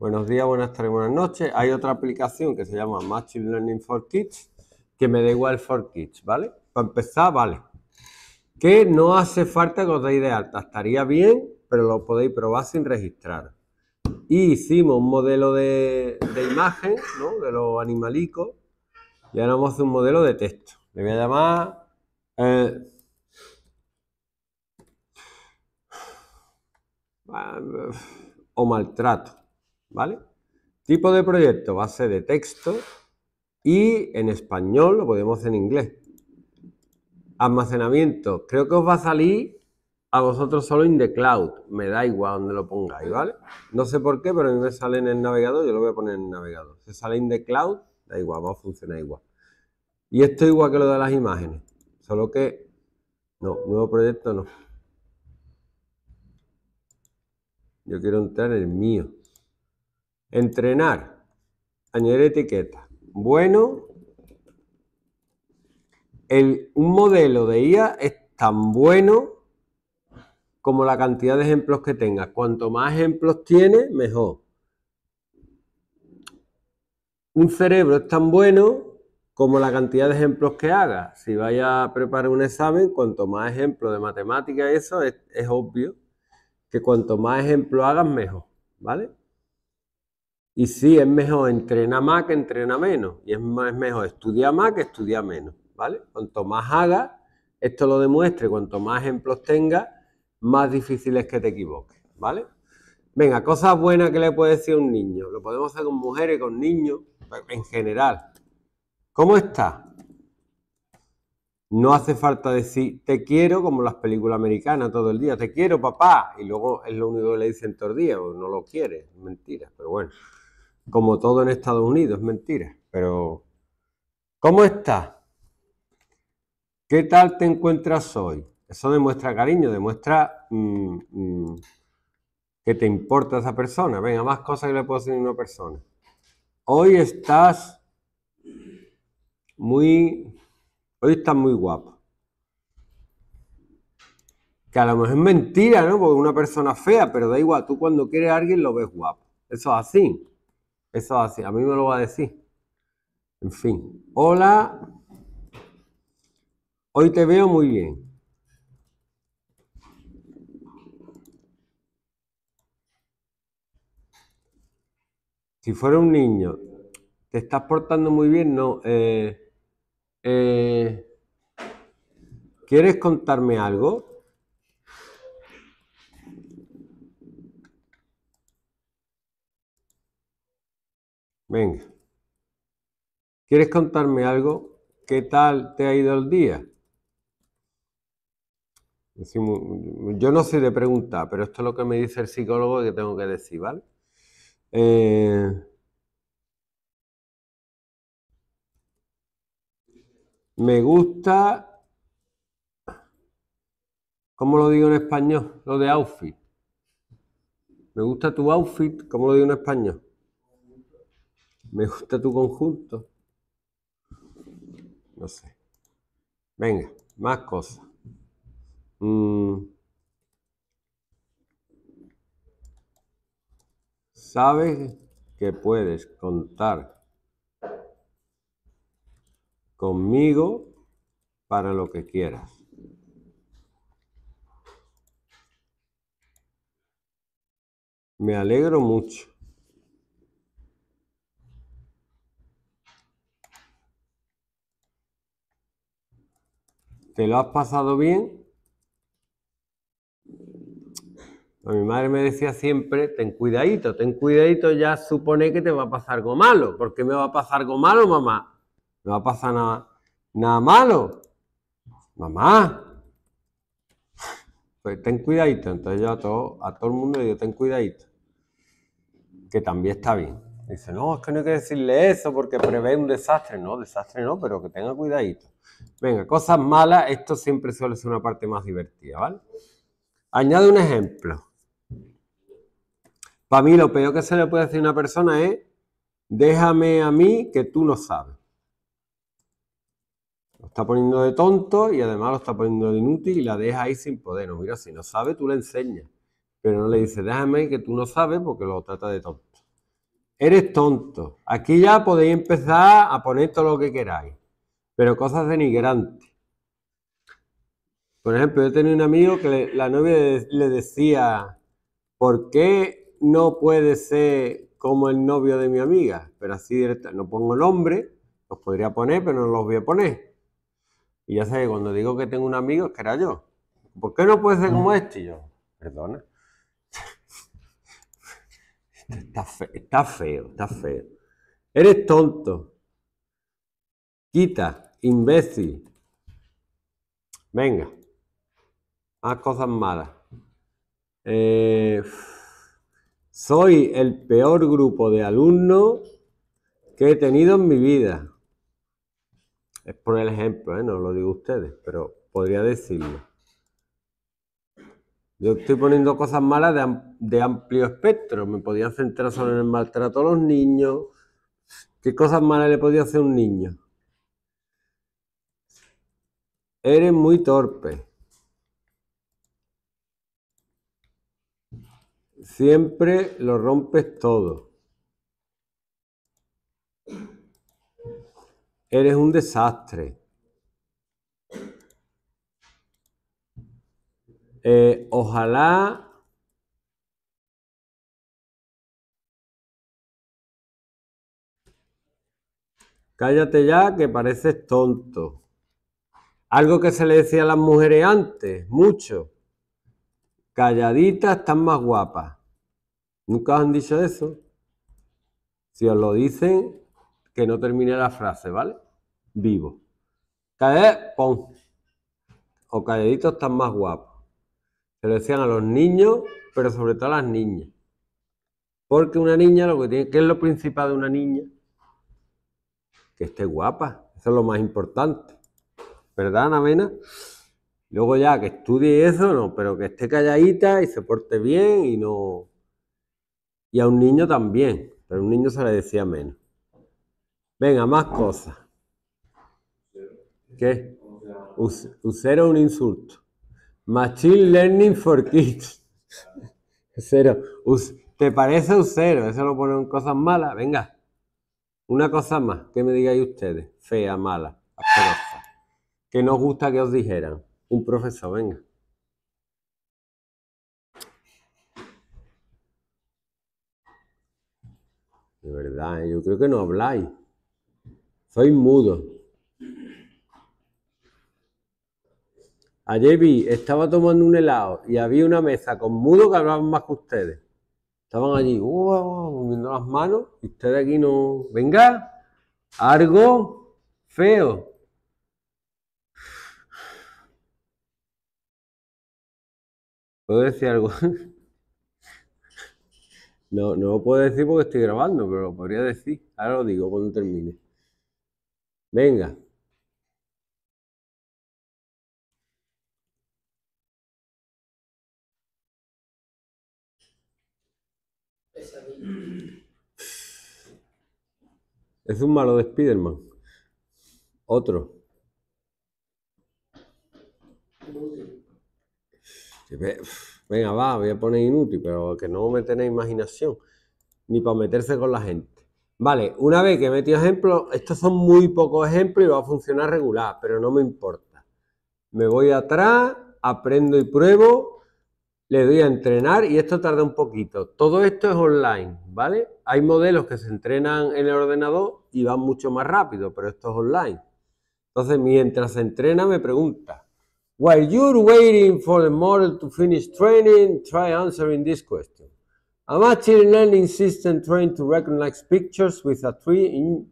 Buenos días, buenas tardes, buenas noches. Hay otra aplicación que se llama Machine Learning for Kids, que me da igual for Kids, ¿vale? Para empezar, vale. Que no hace falta que os deis de alta, estaría bien, pero lo podéis probar sin registrar. Y hicimos un modelo de, imagen, ¿no? De los animalicos. Y ahora vamos a hacer un modelo de texto. Le voy a llamar... Eh, o maltrato. ¿vale? Tipo de proyecto, base de texto y en español lo podemos en inglés. Almacenamiento, creo que os va a salir a vosotros solo in the cloud, me da igual donde lo pongáis, ¿vale? No sé por qué, pero a mí me sale en el navegador, yo lo voy a poner en el navegador. Se sale in the cloud, da igual, va a funcionar igual. Y esto igual que lo de las imágenes, solo que, no, nuevo proyecto no. Yo quiero entrar en el mío. Entrenar. Añadir etiqueta. Bueno, un modelo de IA es tan bueno como la cantidad de ejemplos que tengas. Cuanto más ejemplos tiene, mejor. Un cerebro es tan bueno como la cantidad de ejemplos que haga. Si vaya a preparar un examen, cuanto más ejemplos de matemática, eso es, es obvio, que cuanto más ejemplos hagas, mejor. ¿Vale? Y sí, es mejor entrenar más que entrenar menos. Y es, más, es mejor estudiar más que estudiar menos. ¿vale? Cuanto más hagas, esto lo demuestre, cuanto más ejemplos tenga, más difícil es que te equivoques. ¿Vale? Venga, cosas buenas que le puede decir a un niño. Lo podemos hacer con mujeres, con niños, en general. ¿Cómo está? No hace falta decir te quiero como las películas americanas todo el día, te quiero papá, y luego es lo único que le dicen todo el día, no lo quiere, mentira, pero bueno como todo en Estados Unidos, es mentira. Pero, ¿cómo estás? ¿Qué tal te encuentras hoy? Eso demuestra cariño, demuestra mm, mm, que te importa esa persona. Venga, más cosas que le puedo decir a una persona. Hoy estás muy. Hoy estás muy guapo. Que a lo mejor es mentira, ¿no? Porque una persona fea, pero da igual, tú cuando quieres a alguien lo ves guapo. Eso es así. Eso así, a mí me lo va a decir. En fin. Hola. Hoy te veo muy bien. Si fuera un niño, te estás portando muy bien, no. Eh, eh, ¿Quieres contarme algo? Venga. ¿Quieres contarme algo? ¿Qué tal te ha ido el día? Yo no soy de preguntar, pero esto es lo que me dice el psicólogo que tengo que decir, ¿vale? Eh, me gusta, ¿cómo lo digo en español? Lo de outfit. Me gusta tu outfit, ¿cómo lo digo en español? Me gusta tu conjunto. No sé. Venga, más cosas. Mm. Sabes que puedes contar conmigo para lo que quieras. Me alegro mucho. ¿Te lo has pasado bien? A pues mi madre me decía siempre, ten cuidadito, ten cuidadito, ya supone que te va a pasar algo malo. ¿Por qué me va a pasar algo malo, mamá? No va a pasar nada, nada malo. Mamá. Pues ten cuidadito. Entonces yo a todo, a todo el mundo le digo, ten cuidadito. Que también está bien. Dice, no, es que no hay que decirle eso porque prevé un desastre. No, desastre no, pero que tenga cuidadito. Venga, cosas malas, esto siempre suele ser una parte más divertida, ¿vale? Añade un ejemplo. Para mí lo peor que se le puede decir a una persona es, déjame a mí que tú no sabes. Lo está poniendo de tonto y además lo está poniendo de inútil y la deja ahí sin poder. mira, si no sabe, tú le enseñas. Pero no le dices déjame que tú no sabes porque lo trata de tonto. Eres tonto. Aquí ya podéis empezar a poner todo lo que queráis pero cosas denigrantes. Por ejemplo, yo tenía un amigo que la novia le decía, ¿por qué no puede ser como el novio de mi amiga? Pero así no pongo el nombre, los podría poner, pero no los voy a poner. Y ya sabes, cuando digo que tengo un amigo, es que era yo. ¿Por qué no puede ser como este? Y yo, perdona. está feo, está feo. Eres tonto. Quita imbécil. Venga, a ah, cosas malas. Eh, soy el peor grupo de alumnos que he tenido en mi vida. Es por el ejemplo, ¿eh? no lo digo ustedes, pero podría decirlo. Yo estoy poniendo cosas malas de, amplio espectro. Me podía centrar solo en el maltrato a los niños. ¿Qué cosas malas le podía hacer un niño? Eres muy torpe. Siempre lo rompes todo. Eres un desastre. Eh, ojalá cállate ya que pareces tonto. Algo que se le decía a las mujeres antes, mucho. Calladitas están más guapas. ¿Nunca os han dicho eso? Si os lo dicen, que no termine la frase, ¿vale? Vivo. Calladitas, pon. O calladitos están más guapos. Se lo decían a los niños, pero sobre todo a las niñas. Porque una niña lo que tiene, ¿qué es lo principal de una niña? Que esté guapa. Eso es lo más importante. ¿verdad, Namena? Luego ya que estudie eso, no, pero que esté calladita y se porte bien y no. Y a un niño también, pero a un niño se le decía menos. Venga, más cosas. ¿Qué? cero es un insulto. Machine Learning for Kids. Cero. ¿Te parece un cero Eso lo ponen cosas malas. Venga. Una cosa más que me digáis ustedes. Fea, mala que no gusta que os dijeran? Un profesor, venga. De verdad, ¿eh? yo creo que no habláis. Soy mudo. Ayer vi, estaba tomando un helado y había una mesa con mudo que hablaban más que ustedes. Estaban allí, moviendo las manos y ustedes aquí no. Venga, algo feo. ¿Puedo decir algo? No, no lo puedo decir porque estoy grabando, pero lo podría decir. Ahora lo digo cuando termine. Venga. Es un malo de Spiderman. Otro. venga, va, voy a poner inútil, pero que no me tenéis imaginación, ni para meterse con la gente. Vale, una vez que he metido ejemplos, estos son muy pocos ejemplos y va a funcionar regular, pero no me importa. Me voy atrás, aprendo y pruebo, le doy a entrenar y esto tarda un poquito. Todo esto es online, ¿vale? Hay modelos que se entrenan en el ordenador y van mucho más rápido, pero esto es online. Entonces, mientras se entrena, me pregunta, While you're waiting for the model to finish training, try answering this question. A machine learning system trained to recognize pictures with a tree in,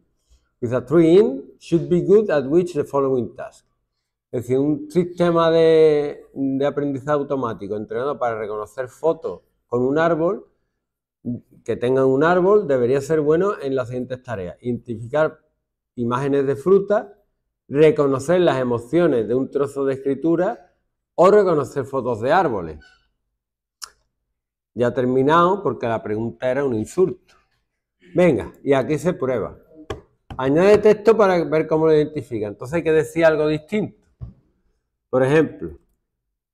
with a tree in should be good at which the following task. Es decir, un sistema de, de aprendizaje automático entrenado para reconocer fotos con un árbol, que tengan un árbol, debería ser bueno en las siguientes tareas. Identificar imágenes de fruta, reconocer las emociones de un trozo de escritura o reconocer fotos de árboles. Ya terminado porque la pregunta era un insulto. Venga, y aquí se prueba. Añade texto para ver cómo lo identifica. Entonces hay que decir algo distinto. Por ejemplo,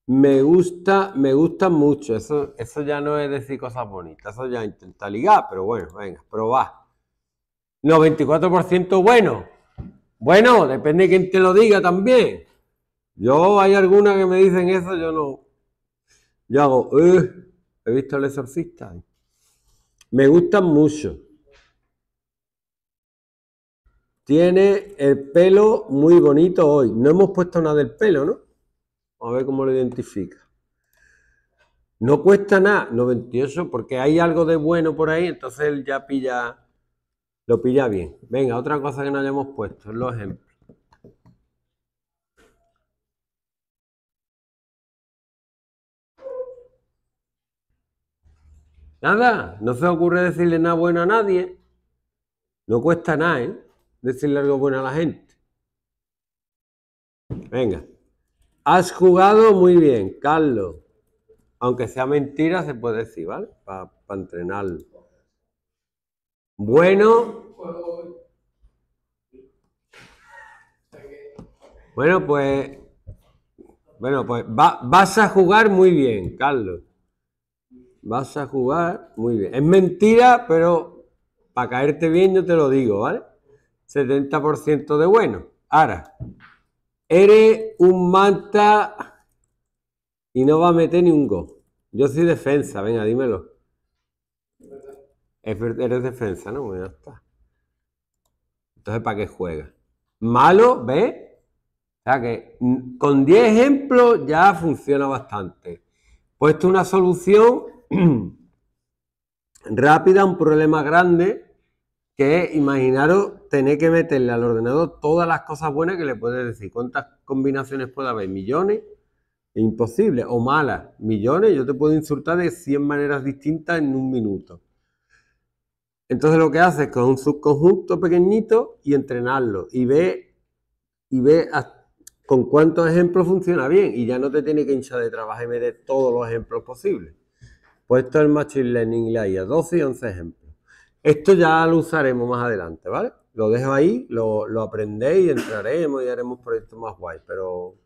me gusta, me gusta mucho. Eso, eso ya no es decir cosas bonitas, eso ya intenta ligar, pero bueno, venga, probá. 94% bueno. Bueno, depende de quién te lo diga también. Yo hay algunas que me dicen eso, yo no. Yo hago, he visto el exorcista. Me gustan mucho. Tiene el pelo muy bonito hoy. No hemos puesto nada del pelo, ¿no? A ver cómo lo identifica. No cuesta nada, 98, porque hay algo de bueno por ahí, entonces él ya pilla lo pilla bien. Venga, otra cosa que no hayamos hemos puesto los ejemplos. Nada, no se ocurre decirle nada bueno a nadie. No cuesta nada, ¿eh? Decirle algo bueno a la gente. Venga. Has jugado muy bien, Carlos. Aunque sea mentira, se puede decir, ¿vale? Para entrenar. Bueno. Bueno, pues. Bueno, pues vas a jugar muy bien, Carlos. Vas a jugar muy bien. Es mentira, pero para caerte bien yo te lo digo, ¿vale? 70% de bueno. Ahora, eres un manta y no va a meter ni un gol. Yo soy defensa, venga, dímelo eres defensa, ¿no? Bueno, pues está. Entonces, ¿para qué juega? Malo, ¿ves? O sea que con 10 ejemplos ya funciona bastante. Puesto una solución rápida a un problema grande que imaginaros, tener que meterle al ordenador todas las cosas buenas que le puedes decir. ¿Cuántas combinaciones puede haber? ¿Millones? Imposible. O malas. Millones. Yo te puedo insultar de 100 maneras distintas en un minuto. Entonces lo que hace es con un subconjunto pequeñito y entrenarlo y ve, y ve con cuántos ejemplos funciona bien y ya no te tiene que hinchar de trabajo y dé todos los ejemplos posibles. Pues esto es el Machine Learning la IA, 12 y 11 ejemplos. Esto ya lo usaremos más adelante, ¿vale? Lo dejo ahí, lo, lo y entraremos y haremos proyectos más guay, pero